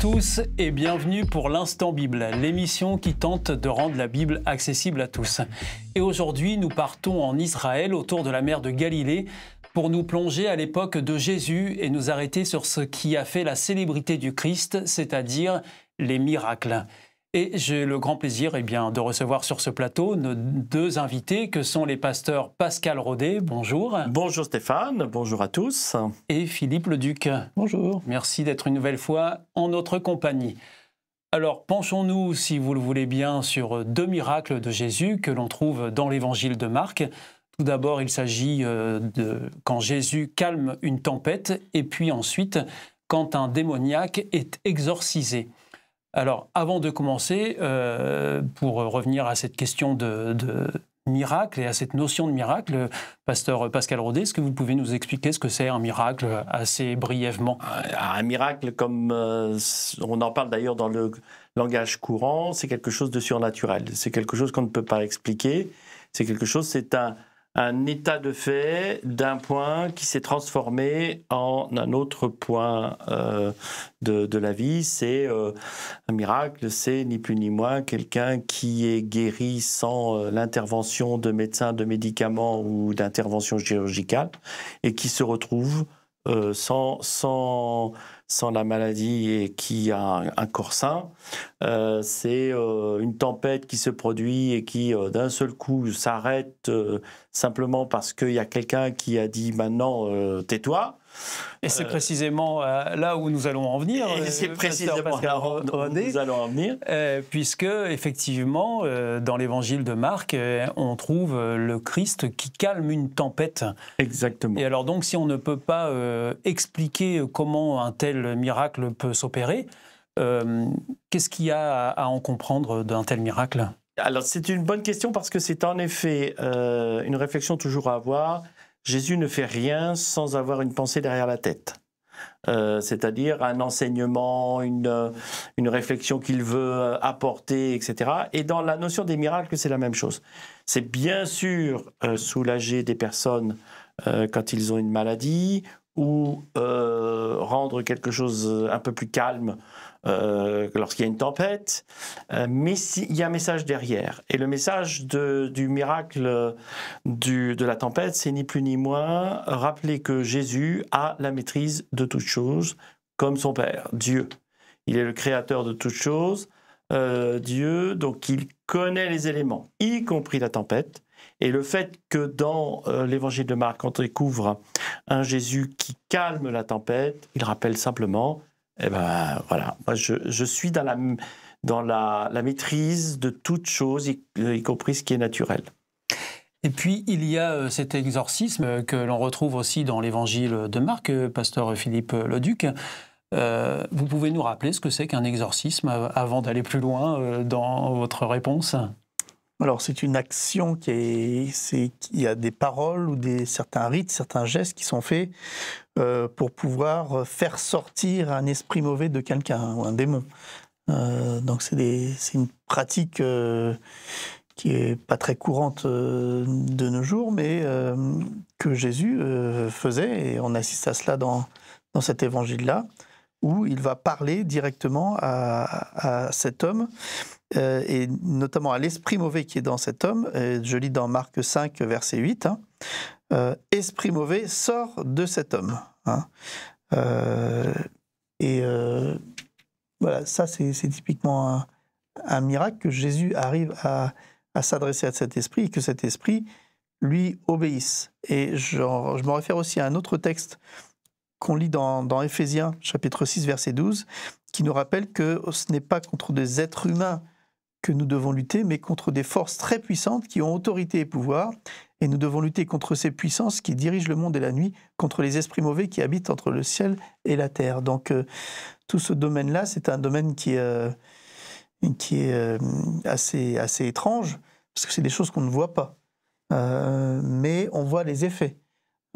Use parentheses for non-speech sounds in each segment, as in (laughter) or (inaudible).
tous et bienvenue pour l'Instant Bible, l'émission qui tente de rendre la Bible accessible à tous. Et aujourd'hui, nous partons en Israël autour de la mer de Galilée pour nous plonger à l'époque de Jésus et nous arrêter sur ce qui a fait la célébrité du Christ, c'est-à-dire les miracles. Et j'ai le grand plaisir eh bien, de recevoir sur ce plateau nos deux invités que sont les pasteurs Pascal Rodet, bonjour. Bonjour Stéphane, bonjour à tous. Et Philippe Leduc. Bonjour. Merci d'être une nouvelle fois en notre compagnie. Alors penchons-nous, si vous le voulez bien, sur deux miracles de Jésus que l'on trouve dans l'évangile de Marc. Tout d'abord, il s'agit euh, de quand Jésus calme une tempête, et puis ensuite, quand un démoniaque est exorcisé. Alors, avant de commencer, euh, pour revenir à cette question de, miracle et à cette notion de miracle, pasteur Pascal Rodet, est-ce que vous pouvez nous expliquer ce que c'est un miracle assez brièvement euh, Un miracle, comme euh, on en parle d'ailleurs dans le langage courant, c'est quelque chose de surnaturel, c'est quelque chose qu'on ne peut pas expliquer, c'est quelque chose, c'est un, un état de fait d'un point qui s'est transformé en un autre point euh, de, la vie. C'est euh, un miracle, c'est ni plus ni moins quelqu'un qui est guéri sans euh, l'intervention de médecins, de médicaments ou d'intervention chirurgicale et qui se retrouve euh, sans, la maladie et qui a un, corps sain. Euh, c'est euh, une tempête qui se produit et qui d'un seul coup s'arrête simplement parce qu'il y a quelqu'un qui a dit maintenant tais-toi. Et c'est euh, précisément euh, là où nous allons en venir. C'est euh, précisément là où nous allons en venir. puisque, effectivement, dans l'évangile de Marc, on trouve le Christ qui calme une tempête. Exactement. Et alors, donc, si on ne peut pas expliquer comment un tel miracle peut s'opérer, qu'est-ce qu'il y a à en comprendre d'un tel miracle alors, c'est une bonne question parce que c'est en effet une réflexion toujours à avoir. Jésus ne fait rien sans avoir une pensée derrière la tête. Euh, c'est-à-dire un enseignement, une, euh, réflexion qu'il veut euh, apporter, etc. Et dans la notion des miracles, c'est la même chose. C'est bien sûr soulager des personnes quand ils ont une maladie ou rendre quelque chose un peu plus calme euh, lorsqu'il y a une tempête, euh, mais il y a un message derrière. Et le message du miracle euh, de la tempête, c'est ni plus ni moins rappeler que Jésus a la maîtrise de toutes choses, comme son Père, Dieu. Il est le créateur de toutes choses, Dieu, donc il connaît les éléments, y compris la tempête. Et le fait que dans l'évangile de Marc, on découvre un Jésus qui calme la tempête, il rappelle simplement eh ben, voilà, je, suis dans la, maîtrise de toute chose, euh, y, compris ce qui est naturel. Et puis, il y a euh, cet exorcisme euh, que l'on retrouve aussi dans l'évangile de Marc, pasteur Philippe Leduc. vous pouvez nous rappeler ce que c'est qu'un exorcisme avant d'aller plus loin dans votre réponse alors, c'est une action qui est, Il y a des paroles ou des, certains rites, certains gestes qui sont faits euh, pour pouvoir faire sortir un esprit mauvais de quelqu'un ou un démon. Euh, donc, c'est une pratique euh, qui n'est pas très courante de nos jours, mais que Jésus faisait, et on assiste à cela dans, dans cet évangile-là où il va parler directement à, cet homme, euh, et notamment à l'esprit mauvais qui est dans cet homme. je lis dans Marc 5, verset 8, hein, euh, Esprit mauvais, sort de cet homme. Hein, euh, et voilà, ça c'est typiquement un, miracle que Jésus arrive à, s'adresser à cet esprit, et que cet esprit lui obéisse. Et je, je m'en réfère aussi à un autre texte qu'on lit dans, Ephésiens, Éphésiens chapitre 6 verset 12, qui nous rappelle que ce n'est pas contre des êtres humains que nous devons lutter, mais contre des forces très puissantes qui ont autorité et pouvoir, et nous devons lutter contre ces puissances qui dirigent le monde et la nuit, contre les esprits mauvais qui habitent entre le ciel et la terre. Donc euh, tout ce domaine-là, c'est un domaine qui, euh, est euh, assez, assez étrange, parce que c'est des choses qu'on ne voit pas, mais on voit les effets.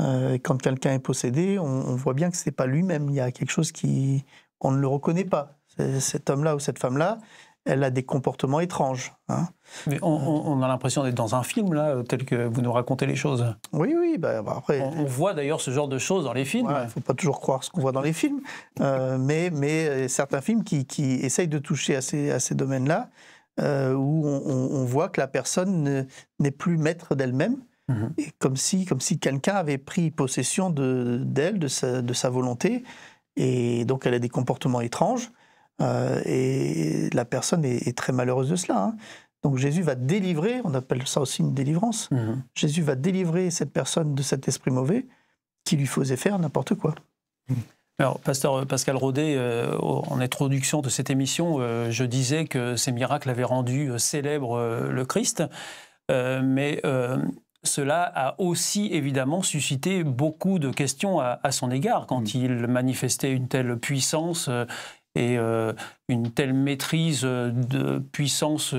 Euh, quand quelqu'un est possédé, on, voit bien que c'est pas lui-même. Il y a quelque chose qui, on ne le reconnaît pas. Cet homme-là ou cette femme-là, elle a des comportements étranges. Hein. Mais on, a l'impression d'être dans un film, là, tel que vous nous racontez les choses. Oui, oui, bah, bah, après... On, voit d'ailleurs ce genre de choses dans les films. Il ne faut pas toujours croire ce qu'on voit dans les films, euh, mais, euh, certains films qui, essayent de toucher à ces, domaines-là, où on, voit que la personne n'est plus maître d'elle-même, Mhm. comme si, comme si quelqu'un avait pris possession d'elle, de, sa, de sa volonté. Et donc, elle a des comportements étranges. Euh, et la personne est, très malheureuse de cela. Hein. Donc, Jésus va délivrer, on appelle ça aussi une délivrance. Mhm. Jésus va délivrer cette personne de cet esprit mauvais qui lui faisait faire n'importe quoi. (laughs) Alors, pasteur euh, Pascal Rodet, euh, en introduction de cette émission, je disais que ces miracles avaient rendu célèbre le Christ. mais cela a aussi évidemment suscité beaucoup de questions à, son égard quand mm. il manifestait une telle puissance euh, et euh, une telle maîtrise euh, de puissance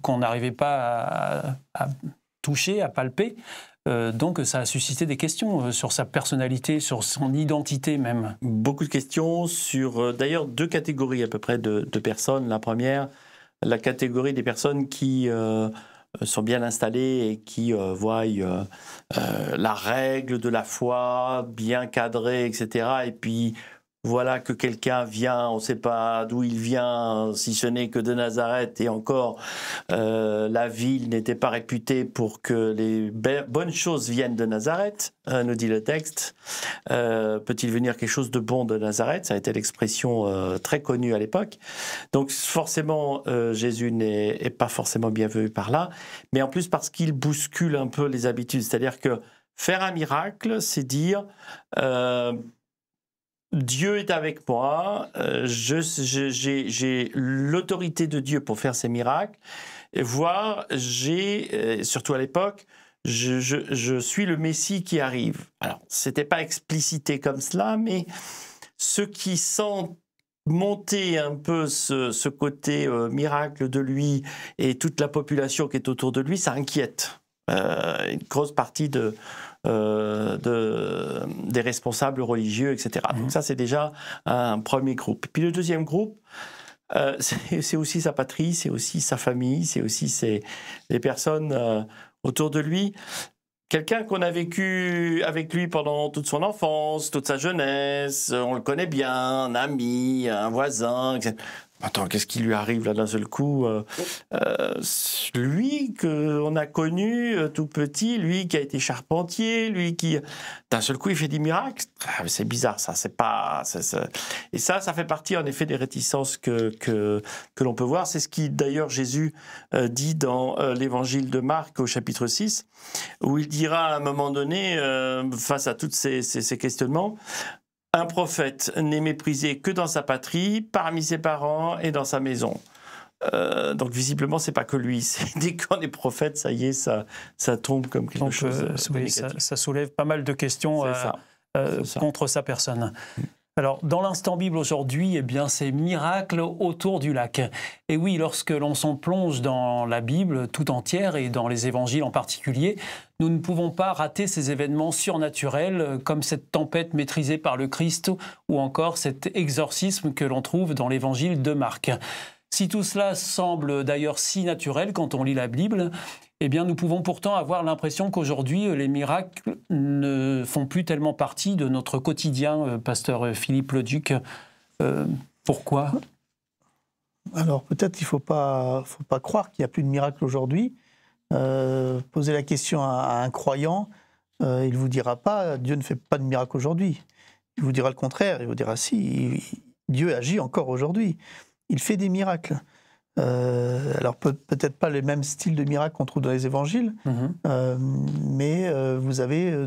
qu'on n'arrivait pas à, toucher, à palper. donc ça a suscité des questions sur sa personnalité, sur son identité même. Beaucoup de questions sur d'ailleurs deux catégories à peu près de, personnes. La première, la catégorie des personnes qui euh, sont bien installés et qui euh, voient euh, la règle de la foi bien cadrée, etc. Et puis voilà que quelqu'un vient, on ne sait pas d'où il vient, si ce n'est que de Nazareth, et encore, euh, la ville n'était pas réputée pour que les bonnes choses viennent de Nazareth, hein, nous dit le texte. Euh, peut-il venir quelque chose de bon de Nazareth Ça a été l'expression euh, très connue à l'époque. Donc forcément, Jésus n'est pas forcément bien vu par là, mais en plus parce qu'il bouscule un peu les habitudes, c'est-à-dire que faire un miracle, c'est dire... Dieu est avec moi, euh, j'ai l'autorité de Dieu pour faire ces miracles, voire j'ai, euh, surtout à l'époque, je, suis le Messie qui arrive. Alors, c'était pas explicité comme cela, mais ceux qui sentent monter un peu ce, côté euh, miracle de lui et toute la population qui est autour de lui, ça inquiète une grosse partie de, euh, de, des responsables religieux, etc. Donc mhm. ça, c'est déjà un premier groupe. Puis le deuxième groupe, euh, (laughs) c'est aussi sa patrie, c'est aussi sa famille, c'est aussi les personnes euh, autour de lui. Quelqu'un qu'on a vécu avec lui pendant toute son enfance, toute sa jeunesse, on le connaît bien, un ami, un voisin, etc. Attends, qu'est-ce qui lui arrive là d'un seul coup euh, euh, Lui qu'on a connu euh, tout petit, lui qui a été charpentier, lui qui d'un seul coup il fait des miracles. Ah, c'est bizarre ça, c'est pas. Et ça, ça fait partie en effet des réticences que que, que l'on peut voir. C'est ce qui d'ailleurs Jésus euh, dit dans euh, l'Évangile de Marc au chapitre 6, où il dira à un moment donné face à toutes ces, ces, ces questionnements, un prophète n'est méprisé que dans sa patrie, parmi ses parents et dans sa maison. Euh, donc visiblement, c'est pas que lui. (laughs) Dès qu'on est prophète, ça y est, ça, ça tombe comme quelque euh, chose. Euh, ça, soulève pas mal de questions contre sa personne. Mm. Alors, dans l'instant Bible aujourd'hui, eh bien, c'est miracle autour du lac. Et oui, lorsque l'on s'en plonge dans la Bible tout entière et dans les évangiles en particulier, nous ne pouvons pas rater ces événements surnaturels euh, comme cette tempête maîtrisée par le Christ ou encore cet exorcisme que l'on trouve dans l'évangile de Marc. Si tout cela semble d'ailleurs si naturel quand on lit la Bible, eh bien nous pouvons pourtant avoir l'impression qu'aujourd'hui euh, les miracles ne font plus tellement partie de notre quotidien, euh, pasteur Philippe Leduc. duc pourquoi Alors peut-être qu'il ne faut pas, faut pas croire qu'il n'y a plus de miracles aujourd'hui. Euh, posez la question à, un croyant, euh, il ne vous dira pas Dieu ne fait pas de miracles aujourd'hui. Il vous dira le contraire, il vous dira si, Dieu agit encore aujourd'hui. Il fait des miracles. Euh, alors peut-être pas les mêmes styles de miracles qu'on trouve dans les évangiles, mhm. mais vous avez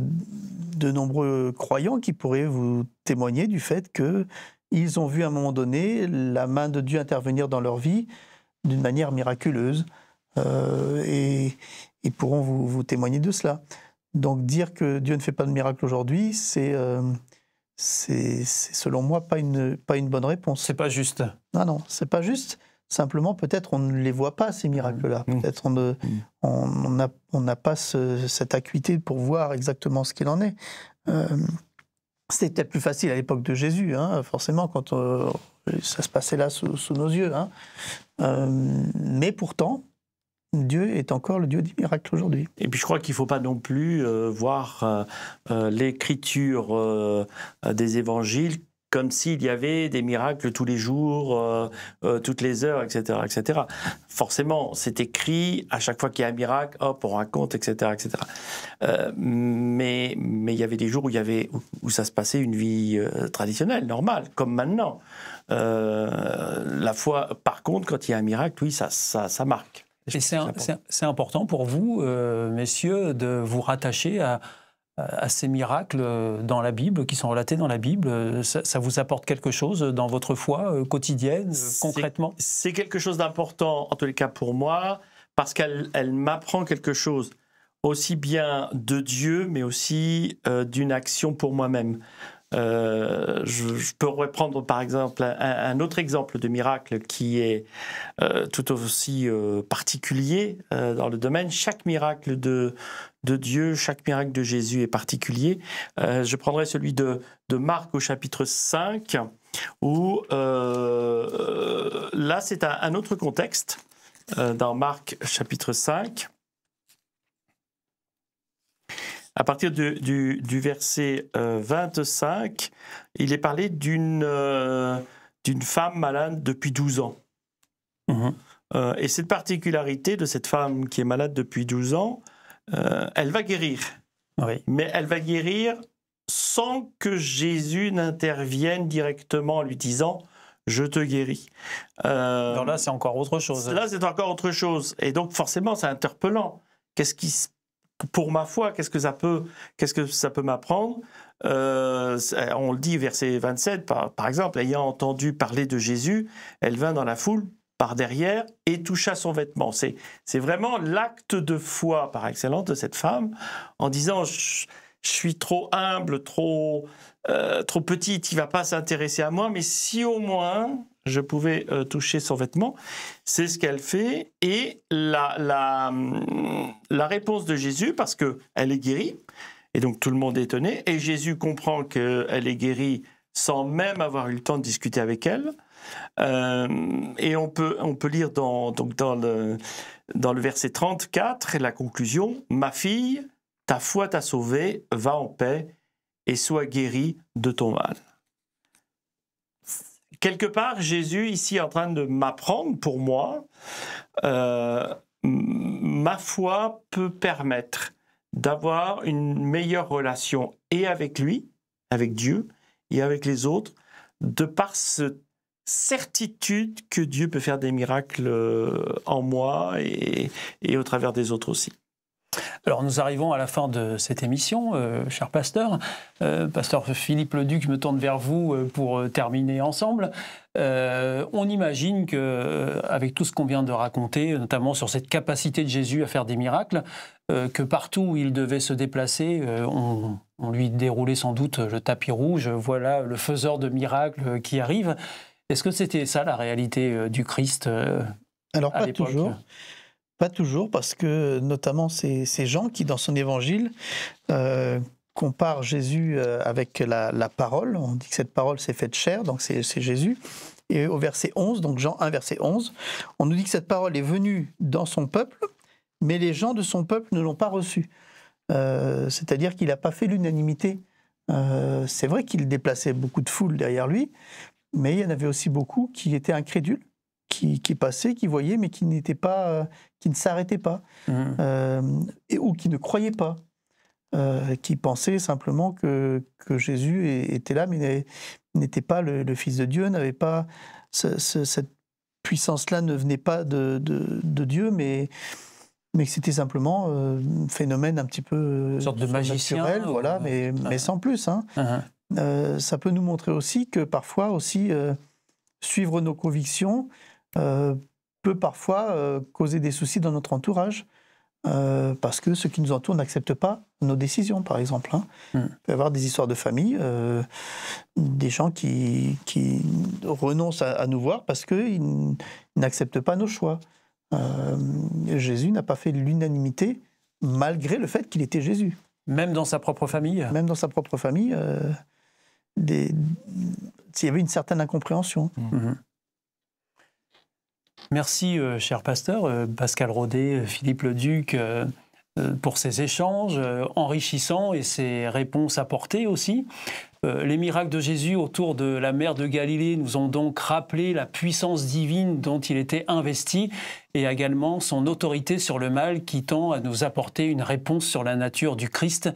de nombreux croyants qui pourraient vous témoigner du fait qu'ils ont vu à un moment donné la main de Dieu intervenir dans leur vie d'une manière miraculeuse. Euh, et, ils pourront vous, témoigner de cela. Donc dire que Dieu ne fait pas de miracle aujourd'hui, euh, c'est c'est selon moi pas une, pas une bonne réponse. C'est pas juste. Non, non, c'est pas juste. Simplement, peut-être on ne les voit pas, ces miracles-là. Mmh. Peut-être mmh. on n'a on, on pas cette acuité pour voir exactement ce qu'il en est. Euh, c'était peut-être plus facile à l'époque de Jésus, hein, forcément, quand ça se passait là sous, nos yeux. Hein. mais pourtant, Dieu est encore le Dieu des miracles aujourd'hui. Et puis je crois qu'il ne faut pas non plus euh, voir euh, euh, l'écriture des évangiles comme s'il y avait des miracles tous les jours, toutes les heures, etc., etc. Forcément, c'est écrit à chaque fois qu'il y a un miracle, hop, on raconte, etc., etc. mais il y avait des jours où ça se passait une vie traditionnelle, normale, comme maintenant. la foi, par contre, quand il y a un miracle, oui, ça marque c'est important pour vous, euh, messieurs, de vous rattacher à, ces miracles euh, dans la Bible, qui sont relatés dans la Bible. Ça, vous apporte quelque chose dans votre foi euh, quotidienne, concrètement C'est quelque chose d'important, en tous les cas pour moi, parce qu'elle elle, m'apprend quelque chose aussi bien de Dieu, mais aussi d'une action pour moi-même. Euh, je, pourrais prendre par exemple un, autre exemple de miracle qui est euh, tout aussi euh, particulier dans le domaine. Chaque miracle de, Dieu, chaque miracle de Jésus est particulier. je prendrai celui de, Marc au chapitre 5, où là c'est un, un, autre contexte. dans Marc chapitre 5, à partir du, verset 25, euh, il est parlé d'une euh, d'une femme malade depuis 12 ans. Mhm. Euh, et cette particularité de cette femme qui est malade depuis 12 ans, elle va guérir. Oui. Mais elle va guérir sans que Jésus n'intervienne directement en lui disant je te guéris. Alors là, c'est encore autre chose. Là, c'est encore autre chose. Et donc, forcément, c'est interpellant. Qu'est-ce qui se pour ma foi, qu'est-ce que ça peut, qu'est-ce que ça peut m'apprendre euh, On le dit verset 27, par, exemple, ayant entendu parler de Jésus, elle vint dans la foule par derrière et toucha son vêtement. C'est, vraiment l'acte de foi par excellence de cette femme en disant, je suis trop humble, trop, euh, trop petite, il va pas s'intéresser à moi, mais si au moins je pouvais euh, toucher son vêtement, c'est ce qu'elle fait. Et la, mm, la, réponse de Jésus, parce que elle est guérie, et donc tout le monde est étonné, et Jésus comprend qu'elle est guérie sans même avoir eu le temps de discuter avec elle. Euh, et on peut, on peut lire dans, donc dans, le, dans le verset 34 la conclusion, Ma fille, ta foi t'a sauvé, va en paix et sois guéri de ton mal. Quelque part, Jésus ici est en train de m'apprendre pour moi, euh, ma foi peut permettre d'avoir une meilleure relation et avec lui, avec Dieu, et avec les autres, de par cette certitude que Dieu peut faire des miracles euh, en moi et au travers des autres aussi. Alors nous arrivons à la fin de cette émission, euh, cher pasteur. Euh, pasteur Philippe Leduc, je me tourne vers vous euh, pour terminer ensemble. on imagine que, avec tout ce qu'on vient de raconter, notamment sur cette capacité de Jésus à faire des miracles, que partout où il devait se déplacer, on, lui déroulait sans doute le tapis rouge. Voilà le faiseur de miracles qui arrive. Est-ce que c'était ça la réalité du Christ Alors à pas toujours. Pas toujours, parce que notamment c'est Jean qui, dans son évangile, euh, compare Jésus euh, avec la, parole. On dit que cette parole s'est faite chair, donc c'est Jésus. Et au verset 11, donc Jean 1, verset 11, on nous dit que cette parole est venue dans son peuple, mais les gens de son peuple ne l'ont pas reçue. Euh, c'est-à-dire qu'il n'a pas fait l'unanimité. c'est vrai qu'il déplaçait beaucoup de foules derrière lui, mais il y en avait aussi beaucoup qui étaient incrédules qui, qui passaient, qui voyaient, mais qui n'étaient pas, euh, qui ne s'arrêtaient pas, mmh. euh, et, ou qui ne croyaient pas, euh, qui pensaient simplement que, que, Jésus était là, mais n'était pas le, Fils de Dieu, n'avait pas cette puissance-là ne venait pas de, de, Dieu, mais mais que c'était simplement un phénomène un petit peu Une de magicien, voilà, mais, mais sans plus. Hein. Uh-huh. ça peut nous montrer aussi que parfois aussi suivre nos convictions, euh, peut parfois euh, causer des soucis dans notre entourage. Euh, parce que ceux qui nous entourent n'acceptent pas nos décisions, par exemple. Hein. Hmm. Il peut y avoir des histoires de famille, des gens qui, qui renoncent à, nous voir parce qu'ils n'acceptent pas nos choix. Jésus n'a pas fait l'unanimité malgré le fait qu'il était Jésus. Même dans sa propre famille Même dans sa propre famille, des... il y avait une certaine incompréhension. Hmm. Merci, euh, cher pasteur, euh, Pascal Rodet, euh, Philippe Leduc, Duc, pour ces échanges enrichissants et ces réponses apportées aussi. Les miracles de Jésus autour de la mer de Galilée nous ont donc rappelé la puissance divine dont il était investi et également son autorité sur le mal qui tend à nous apporter une réponse sur la nature du Christ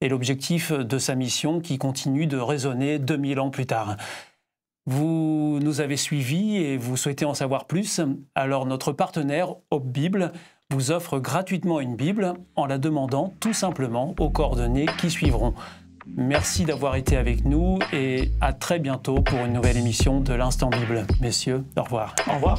et l'objectif de sa mission qui continue de résonner 2000 ans plus tard. Vous nous avez suivis et vous souhaitez en savoir plus Alors notre partenaire Hope Bible vous offre gratuitement une Bible en la demandant tout simplement aux coordonnées qui suivront. Merci d'avoir été avec nous et à très bientôt pour une nouvelle émission de l'Instant Bible. Messieurs, au revoir. Au revoir.